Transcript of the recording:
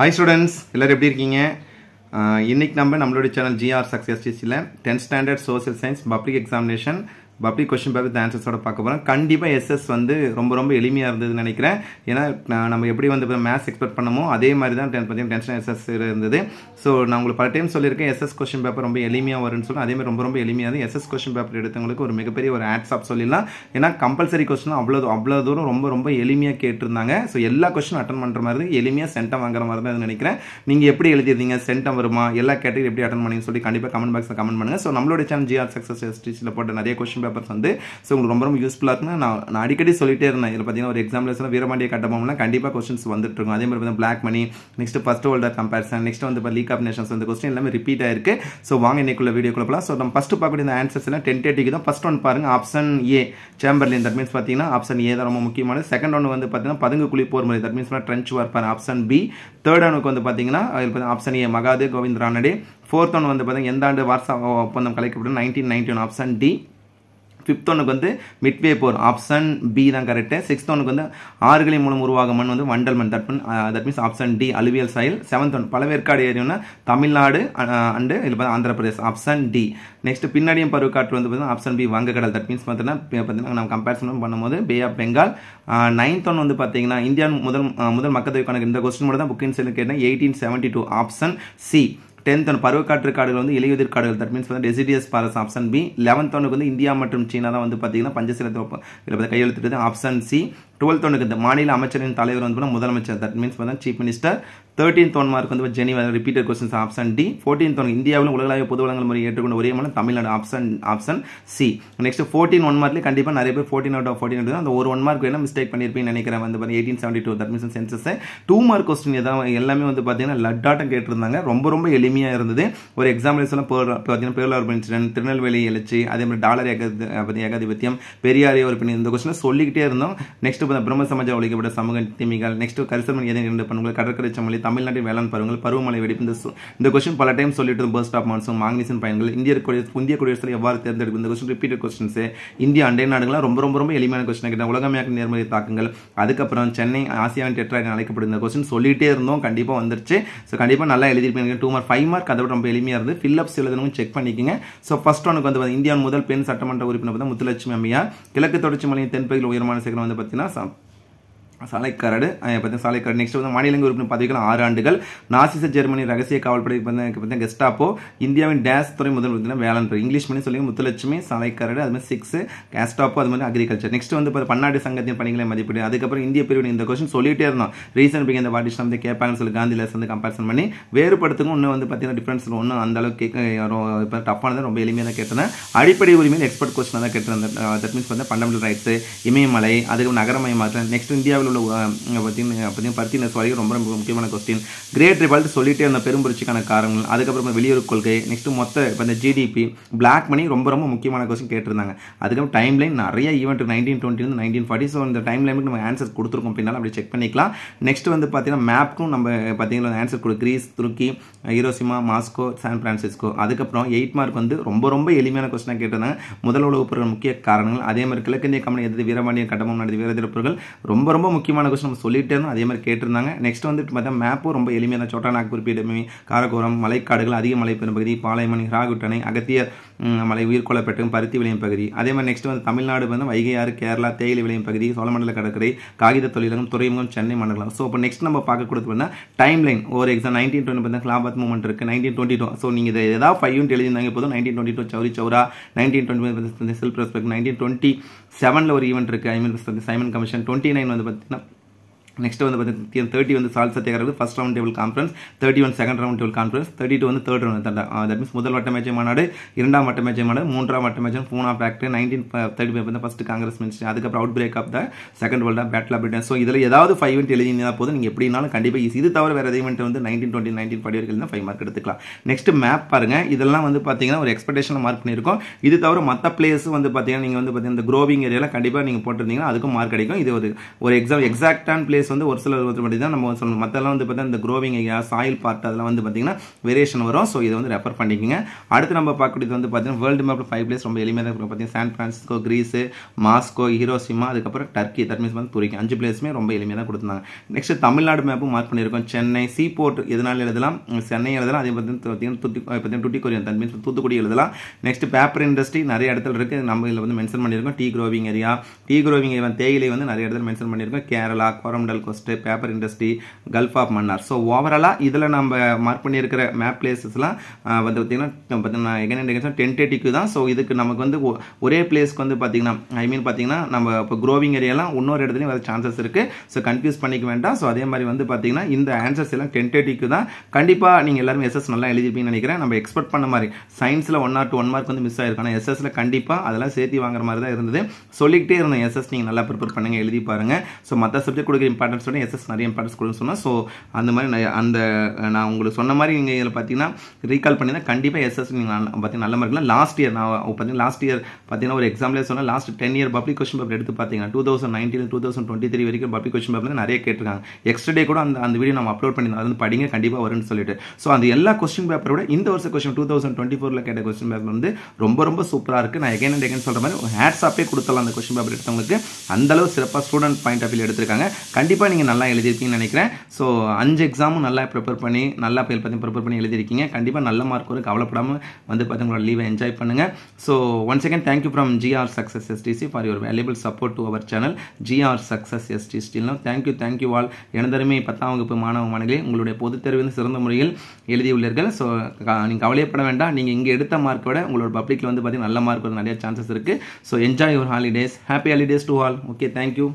Hi students எல்லோரும் எப்படி இருக்கீங்க இன்றைக்கி நம்ம நம்மளுடைய சேனல் ஜிஆர் சக்ஸஸ் டிசியில் tenth standard social science public examination public question paper இந்த ஆன்சர்ஸோட பார்க்க போகிறோம் கண்டிப்பாக எஸ்எஸ் வந்து ரொம்ப ரொம்ப எளிமையாக இருந்ததுன்னு நினைக்கிறேன் ஏன்னா நம்ம எப்படி வந்து இப்போ மேத்ஸ் எக்ஸ்பெக்ட் பண்ணமோ அதே மாதிரி தான் டென் பார்த்தீங்கன்னா டென்ஷன் எஸ்எஸ் இருந்தது ஸோ நான் உங்களுக்கு பல டைம் சொல்லியிருக்கேன் எஸ்எஸ் கொஸ்டின் பேப்பர் ரொம்ப எளிமையாக வரும்னு சொல்லி அதேமாதிரி ரொம்ப ரொம்ப எளிமையாக தான் எஸ்எஸ் கொஸ்டின் பேப்பர் எடுத்தவங்களுக்கு ஒரு மிகப்பெரிய ஒரு ஆட்ஸ் ஆப் சொல்லிடலாம் ஏன்னா கம்பல்சரி கொஸ்டின் அவ்வளோ அவ்வளோ தூரம் ரொம்ப ரொம்ப எளிமையாக கேட்டிருந்தாங்க ஸோ எல்லா கொஸ்டினும் அட்டன் பண்ணுற மாதிரி எளிமையாக சென்டம் வாங்குற மாதிரி தான் நினைக்கிறேன் நீங்கள் எப்படி எழுதிருந்தீங்க சென்டம் வருமா எல்லா கேட்டகரி எப்படி அட்டன் பண்ணிங்கன்னு சொல்லி கண்டிப்பாக கமெண்ட் பாக்ஸில் கமெண்ட் பண்ணுங்கள் ஸோ நம்மளோட சேனல் ஜிஆர் சக்ஸஸ் எஸ்டிசியில் போட்ட நிறைய கொஸ்டின் பேப்பர்ஸ் வந்து ஸோ உங்களுக்கு ரொம்ப ரொம்ப யூஸ்ஃபுல்லாக இருக்குன்னு நான் நான் அடிக்கடி சொல்லிட்டே இருந்தேன் இதில் பார்த்தீங்கன்னா ஒரு எக்ஸாம்பிள்ஸ்லாம் வீரமாண்டிய கட்டபொம்மலாம் கண்டிப்பாக கொஸ்டின்ஸ் வந்துட்டு இருக்கும் அதே மாதிரி பார்த்தீங்கன்னா black money next first holder comparison next வந்து இப்போ லீக் ஆஃப் நேஷன்ஸ் வந்து கொஸ்டின் எல்லாமே ரிப்பீட் ஆயிருக்கு ஸோ வாங்க இன்னைக்குள்ள வீடியோக்குள்ள போகலாம் ஸோ நம்ம ஃபஸ்ட்டு பார்க்கக்கூடிய இந்த ஆன்சர்ஸ் எல்லாம் டென் தேர்ட்டிக்கு தான் ஃபஸ்ட் ஒன் பாருங்க option A Chamberlain that means பார்த்தீங்கன்னா ஆப்ஷன் ஏ தான் ரொம்ப முக்கியமானது செகண்ட் ஒன் வந்து பார்த்தீங்கன்னா பதுங்கு குழி போர் முறை that means trench warfare option B third ஒனுக்கு வந்து பார்த்தீங்கன்னா option A Mahadev Govind Ranade fourth one வந்து பார்த்தீங்கன்னா எந்த ஆண்டு வார்சா ஒப்பந்தம் கலைக்கப்படும் nineteen ninety one option D fifth ஒன்றுக்கு வந்து மிட்வே போர் ஆப்ஷன் பி தான் கரெக்டு சிக்ஸ்த் ஒன்றுக்கு வந்து ஆறுகளின் மூலம் உருவாகும் மண் வந்து வண்டல் மண் that that means option D alluvial soil seventh one Pazhaverkadu ஏரியோன்னா தமிழ்நாடு அண்டு இதில் Andhra Pradesh option D next பின்னாடியும் பருவக்காற்று வந்து பார்த்தீங்கன்னா ஆப்ஷன் பி வங்கக்கடல் தட் மீன்ஸ் பார்த்தீங்கன்னா பார்த்தீங்கன்னா நம்ம கம்பேரிசன் பண்ணும்போது bay of Bengal ninth one வந்து பார்த்தீங்கன்னா இந்தியா முதல் uh, முதல் மக்கள் தொகை கணக்கு இந்த கொஸ்டின் மட்டும் தான் புக்கின் செல்லு கேட்டேன் eighteen seventy two option C tenth one பருவக்காற்று காடுகள் வந்து இலையுதிர் காடுகள் தட் மீன்ஸ் வந்து deciduous forest option B eleventh ஒன்னுக்கு வந்து இந்தியா மற்றும் சீனா தான் வந்து பார்த்தீங்கன்னா பஞ்சசிலத்தை கையெழுத்துட்டு ஆப்ஷன் சி டுவெல்த் ஒன்றுக்கு இந்த மாநில அமைச்சரின் தலைவர் வந்து பார்த்தீங்கன்னா முதலமைச்சர் தட் மீன்ஸ் பார்த்தீங்கன்னா சீஃப் மினிஸ்டர் தேர்ட்டீன் தோன் மார்க் வந்து Geneva repeated questions option D fourteen one இந்தியாவில் உலகளாவிய பொது வளங்கள் முறை ஏற்றுக்கொண்ட ஒரே மாதிரி Tamil Nadu option option C next fourteen one மார்க்லேயே கண்டிப்பாக நிறைய பேர் ஃபோர்டீன் அவுட் ஆஃப் ஃபோர்டீன் அந்த ஒரு ஒன் மார்க் வேணும் மிஸ்டேக் பண்ணியிருப்பேன் நினைக்கிறேன் வந்து eighteen seventy two that means census two mark question எதாவது எல்லாமே வந்து பார்த்தீங்கன்னா லட்டாட்டம் கேட்டிருந்தாங்க ரொம்ப ரொம்ப எளிமையாக இருந்தது ஒரு எக்ஸாம்பிளேஷன் பார்த்தீங்கன்னா பேரூர் இன்சிடென்ட் திருநெல்வேலி எழுச்சி அதே மாதிரி டாலர் ஏகாதி ஏகாதிபத்தியம் பெரியாரிய ஒரு இந்த கொஸ்டினை சொல்லிக்கிட்டே இருந்தோம் நெக்ஸ்ட் பார்த்தா பிரம்ம சமாஜம் ஒழிக்கப்பட்ட சமூக தீமைகள் நெக்ஸ்ட் கரிசமன் எதன் இரண்டு பண்புகள் கடற்கரை சமலி தமிழ்நாட்டின் வேளாண் பருவங்கள் பருவமழை வெடிப்பு இந்த இந்த கொஸ்டின் பல டைம் சொல்லிட்டு பஸ் ஸ்டாப் ஆஃப் மான்சூன் மாங்கனீசன் பயன்கள் இந்திய குடியரசு இந்திய குடியரசில் எவ்வாறு தேர்ந்தெடுக்கும் இந்த கொஸ்டின் ரிப்பீட்டட் கொஸ்டின்ஸ் இந்திய அண்டை நாடுகளாக ரொம்ப ரொம்ப ரொம்ப எளிமையான கொஸ்டின் கேட்டால் உலகமயக்க நேர்மறை தாக்குங்கள் அதுக்கப்புறம் சென்னை ஆசியாவின் டெட்ராயின் அழைக்கப்படும் இந்த கொஸ்டின் சொல்லிட்டே இருந்தோம் கண்டிப்பாக வந்துருச்சு ஸோ கண்டிப்பாக நல்லா எழுதியிருப்பீங்க டூ மார்க் ஃபைவ் மார்க் அதை ரொம்ப எளிமையாக இருந்து ஃபில்லப்ஸ் எழுதணும் செக் பண்ணிக்கோங்க ஸோ ஃபர்ஸ்ட் ஒனுக்கு வந்து இந்தியா முதல் பெண் சட்டமன்ற உறுப்பினர் வந்து முத்துலட்சுமி அம்மையா கிழக்கு தொடர்ச்சி மலையின் தென்பகுதியில் உயரமான சிகரம் வந்து பார்த்தீங்கன்னா Awesome. சாலைக்கரடு பார்த்தீங்கன்னா சாலைக்கரடு நெக்ஸ்ட் வந்து மாநிலங்க உறுப்பினர் பதவிக்கலாம் ஆறு ஆண்டுகள் நாசிச ஜெர்மனி ரகசிய காவல்படை பார்த்தீங்கன்னா கெஸ்டாப்போ இந்தியாவின் டேஸ் துறை முதல் பார்த்தீங்கன்னா வேளாண் இங்கிலீஷ் மணி சொல்லி முத்துலட்சுமி சாலைக்கரடு அது மாதிரி சிக்ஸ் கேஸ்டாப்போ அது மாதிரி அக்ரிகல்ச்சர் நெக்ஸ்ட் வந்து இப்போ பன்னாட்டு சங்கத்தின் பணிகளை மதிப்பீடு அதுக்கப்புறம் இந்திய பிரிவினை இந்த கொஸ்டின் சொல்லிட்டே இருந்தோம் ரீசன் பிக் இந்த பார்ட்டிஷன் வந்து கேட்பாங்கன்னு சொல்லி காந்தி லேஸ் வந்து கம்பேரிசன் பண்ணி வேறுபடுத்துக்கும் இன்னும் வந்து பார்த்தீங்கன்னா டிஃப்ரென்ஸ் ஒன்றும் அந்த அளவுக்கு இப்போ டஃப்பானது ரொம்ப எளிமையாக தான் கேட்டிருந்தேன் அடிப்படை உரிமையில் எக்ஸ்பர்ட் கொஸ்டின் தான் கேட்டிருந்தேன் தட் மீன்ஸ் வந்து பண்டமெண்டல் ரைட்ஸ் இமயமலை அதுக்கு நகரமயமாக்கல் நெக்ஸ்ட் இந்தியாவில் இந்தியாவில் உள்ள பார்த்தீங்கன்னா பார்த்தீங்கன்னா பர்த்தினஸ் வரைக்கும் ரொம்ப ரொம்ப முக்கியமான கொஸ்டின் கிரேட் ரிவால்ட் சொல்லிட்டே அந்த பெரும்புரட்சிக்கான காரணங்கள் அதுக்கப்புறம் வெளியூர் கொள்கை நெக்ஸ்ட் மொத்த இப்போ இந்த ஜிடிபி பிளாக் மணி ரொம்ப ரொம்ப முக்கியமான கொஸ்டின் கேட்டிருந்தாங்க அதுக்கப்புறம் டைம் லைன் நிறைய event nineteen twenty nineteen forty so இந்த டைம் லைனுக்கு நம்ம ஆன்சர் கொடுத்துருக்கோம் அப்படின்னா அப்படி செக் பண்ணிக்கலாம் நெக்ஸ்ட் வந்து பார்த்தீங்கன்னா மேப்க்கும் நம்ம பார்த்தீங்கன்னா ஆன்சர் கொடு கிரீஸ் துருக்கி ஹீரோசிமா மாஸ்கோ சான் ஃப்ரான்சிஸ்கோ அதுக்கப்புறம் எயிட் மார்க் வந்து ரொம்ப ரொம்ப எளிமையான கொஸ்டினாக கேட்டிருந்தாங்க முதல் உலக முக்கிய காரணங்கள் அதே மாதிரி கிழக்கிந்திய கம்பெனி எதிர்த்து வீரமானிய கட்டமும் நடந்த வீரதிருப்புகள் ரொம்ப ரொம்ப முக்கியமான கொஸ்டின் நம்ம சொல்லிகிட்டே இருந்தோம் அதே மாதிரி கேட்டிருந்தாங்க நெக்ஸ்ட் வந்துட்டு பார்த்தா மேப்பும் ரொம்ப எளிமையாக தான் சோட்டா நாக்பூர் பீடமி காரகோரம் மலைக்காடுகள் அதிக மலை பெரும் பகுதி பாளையமணி ராகுட்டணை அகத்திய மலை உயிர்கொள்ளப்பட்டும் பருத்தி விளையும் பகுதி அதே மாதிரி நெக்ஸ்ட் வந்து தமிழ்நாடு வந்து வைகையாறு கேரளா தேயிலை விளையும் பகுதி சோழமண்டல கடற்கரை காகித தொழிலகம் துறைமுகம் சென்னை மண்டலம் ஸோ இப்போ நெக்ஸ்ட் நம்ம பார்க்க கொடுத்து பார்த்தா டைம் லைன் ஒரு எக்ஸாம் நைன்டீன் டுவெண்ட்டி பார்த்தா கிளாபாத் மூமெண்ட் இருக்குது நைன்டீன் டுவெண்ட்டி டூ ஸோ நீங்கள் இதை ஏதாவது ஃபைவ் எழுதியிருந்தாங்க போதும் nineteen twenty two Chauri Chaura nineteen twenty self respect nineteen twenty செவனில் ஒரு ஈவெண்ட் இருக்குது I mean Simon commission twenty nine வந்து பார்த்திங்கன்னா நெக்ஸ்ட் வந்து பார்த்தீங்கன்னா தேர்ட்டி வந்து salt Satyagraha first round table conference thirty one second round table conference thirty two வந்து third round danda that means முதல் வட்ட மேட்சை மாநாடு இரண்டாம் வட்ட மேட்சை மாநாடு மூன்றாம் வட்ட மேட்சம் of act nineteen thirty five வந்து ஃபஸ்ட் காங்கிரஸ் மினிஸ்டர் அதுக்கப்புறம் outbreak of the second வேர்ல்டாக பேட்டில் பிரிட்டன் ஸோ இதில் ஏதாவது ஃபைவ் இன்ட் எழுதினா போதும் நீங்கள் எப்படினாலும் கண்டிப்பாக ஈஸி இது தவிர வேறு எதையும் வந்து நைன்டீன் டுவெண்ட்டி நைன்டீன் படி வரைக்கும் தான் ஃபைவ் மார்க் எடுத்துக்கலாம் நெக்ஸ்ட் மேப் பாருங்கள் இதெல்லாம் வந்து பார்த்தீங்கன்னா ஒரு எக்ஸ்பெக்டேஷன் மார்க் பண்ணியிருக்கோம் இது தவிர மற்ற பிளேஸ் வந்து பார்த்தீங்கன்னா நீங்கள் வந்து பார்த்தீங்கன்னா இந்த க்ரோவிங் ஏரியாவில் கண்டிப்பாக நீங்கள் போட்டிருந்தீங்கன்னா அதுக்கும் மார்க் கிடைக்கும் இது ஒரு ஒரு எக்ஸாம் எக்ஸாக்டான பிளேஸ் ஃபேஸ் வந்து ஒரு சில மட்டும் தான் நம்ம சொல்லணும் மற்றெல்லாம் வந்து பார்த்தீங்கன்னா இந்த க்ரோவிங் ஏரியா சாயில் பார்ட் அதெல்லாம் வந்து பார்த்தீங்கன்னா வேரியேஷன் வரும் ஸோ இதை வந்து ரெஃபர் பண்ணிக்கோங்க அடுத்து நம்ம பார்க்கக்கூடியது வந்து பார்த்தீங்கன்னா வேர்ல்டு மேப் ஃபைவ் பிளேஸ் ரொம்ப எளிமையாக இருக்கும் பார்த்தீங்கன்னா San Francisco Greece Moscow Hiroshima அதுக்கப்புறம் டர்க்கி தட் மீன்ஸ் வந்து துருக்கி அஞ்சு பிளேஸுமே ரொம்ப எளிமையாக தான் கொடுத்துருந்தாங்க நெக்ஸ்ட் தமிழ்நாடு மேப்பும் மார்க் பண்ணியிருக்கோம் சென்னை சீ போர்ட் எதனால எழுதலாம் சென்னை எழுதலாம் அதே பார்த்தீங்கன்னா துட்டி பார்த்தீங்கன்னா Tuticorin that means Thoothukudi எழுதலாம் நெக்ஸ்ட் பேப்பர் இண்டஸ்ட்ரி நிறைய இடத்துல இருக்குது நம்ம இதில் வந்து மென்ஷன் பண்ணியிருக்கோம் tea growing area tea growing area தேயிலை வந்து நிறைய இடத்துல மென்ஷன் பண்ணியிருக்கோம் கேரளா கோரமண்டல் கொலோரல் coast paper industry gulf of Mannar so ஓவராலாக இதில் நம்ம மார்க் பண்ணியிருக்கிற மேப் பிளேசஸ்லாம் வந்து பார்த்திங்கன்னா பார்த்தீங்கன்னா எகன் அண்ட் எகன் தான் ஸோ இதுக்கு நமக்கு வந்து ஒரே பிளேஸ்க்கு வந்து பார்த்தீங்கன்னா ஐ மீன் பார்த்தீங்கன்னா நம்ம இப்போ க்ரோவிங் ஏரியாலாம் இன்னொரு இடத்துலையும் வர சான்சஸ் இருக்குது ஸோ கன்ஃபியூஸ் பண்ணிக்க வேண்டாம் ஸோ அதே மாதிரி வந்து பார்த்தீங்கன்னா இந்த ஆன்சர்ஸ் எல்லாம் டென்டேட்டிக்கு தான் கண்டிப்பாக நீங்கள் எல்லாருமே எஸ்எஸ் நல்லா எழுதிப்பீங்கன்னு நினைக்கிறேன் நம்ம எக்ஸ்பெக்ட் பண்ண மாதிரி சயின்ஸில் one or two one mark வந்து மிஸ் ஆயிருக்கும் ஆனால் கண்டிப்பாக அதெல்லாம் சேர்த்து வாங்குற மாதிரி தான் இருந்தது சொல்லிக்கிட்டே இருந்தேன் எஸ்எஸ் நீங்கள் நல்லா ப்ரிப்பேர் பண்ணுங்கள் எழுதி பாருங்கள் ஸோ மற்ற சப்ஜெக்ட் கொடுக்குற பேட்டர்ன்ஸ் விட எஸ்எஸ் நிறைய பேட்டர்ஸ் கொடுக்க சொன்னால் ஸோ அந்த மாதிரி அந்த நான் உங்களுக்கு சொன்ன மாதிரி நீங்கள் இதில் பார்த்தீங்கன்னா ரீகால் பண்ணி தான் கண்டிப்பாக எஸ்எஸ் நீங்கள் பார்த்தீங்கன்னா நல்ல மாதிரி இருக்கலாம் லாஸ்ட் இயர் நான் பார்த்தீங்கன்னா லாஸ்ட் இயர் பார்த்தீங்கன்னா ஒரு எக்ஸாம்பிளே சொன்னால் last ten year public question paper எடுத்து பார்த்தீங்கன்னா two thousand nineteen two thousand twenty three வரைக்கும் பப்ளிக் கொஷின் பேப்பர் நிறைய கேட்டிருக்காங்க எக்ஸ்ட்ரா டே கூட அந்த அந்த வீடியோ நம்ம அப்லோட் பண்ணியிருந்தோம் அது வந்து படிங்க கண்டிப்பாக வரும்னு சொல்லிட்டு ஸோ அந்த எல்லா கொஸ்டின் பேப்பரோட இந்த வருஷம் கொஸ்டின் டூ தௌசண்ட் டுவெண்ட்டி ஃபோரில் கேட்ட கொஸ்டின் பேப்பர் வந்து ரொம்ப ரொம்ப சூப்பராக இருக்குது நான் எகைன் அண்ட் எகைன் சொல்கிற மாதிரி ஹேட்ஸ் அப்பே கொடுத்துடலாம் அந்த கொஸ்டின் பேப்பர் எடுத்தவங்களுக்கு அந்தளவு சிறப்பாக ஸ்டூடெண்ட் பாயிண்ட் ஆஃப் வியூ எடுத்திருக்காங்க கண்டிப்பாக கண்டிப்பாக நீங்கள் நல்லா எழுதியிருக்கீங்கன்னு நினைக்கிறேன் ஸோ அஞ்சு எக்ஸாமும் நல்லா ப்ரிப்பேர் பண்ணி நல்லா பேர் பார்த்து ப்ரிப்பேர் பண்ணி எழுதியிருக்கீங்க கண்டிப்பாக நல்ல மார்க் வரும் கவலைப்படாமல் வந்து பார்த்து உங்களோட லீவை என்ஜாய் பண்ணுங்கள் so one second thank you from GR success STC for your valuable support to our channel GR success எஸ்டிஸ்டிலும் தேங்க்யூ தேங்க்யூ ஆல் எனதருமே பத்தாம் வகுப்பு மாணவ மாணவிகளை உங்களுடைய பொதுத் தேர்வு சிறந்த முறையில் எழுதியுள்ளீர்கள் ஸோ நீங்கள் கவலையப்பட வேண்டாம் நீங்கள் இங்கே எடுத்த மார்க்கோட உங்களோட பப்ளிக்கில் வந்து பார்த்தீங்கன்னா நல்ல மார்க் வந்து நிறைய சான்சஸ் இருக்குது so enjoy your holidays happy holidays to all okay thank you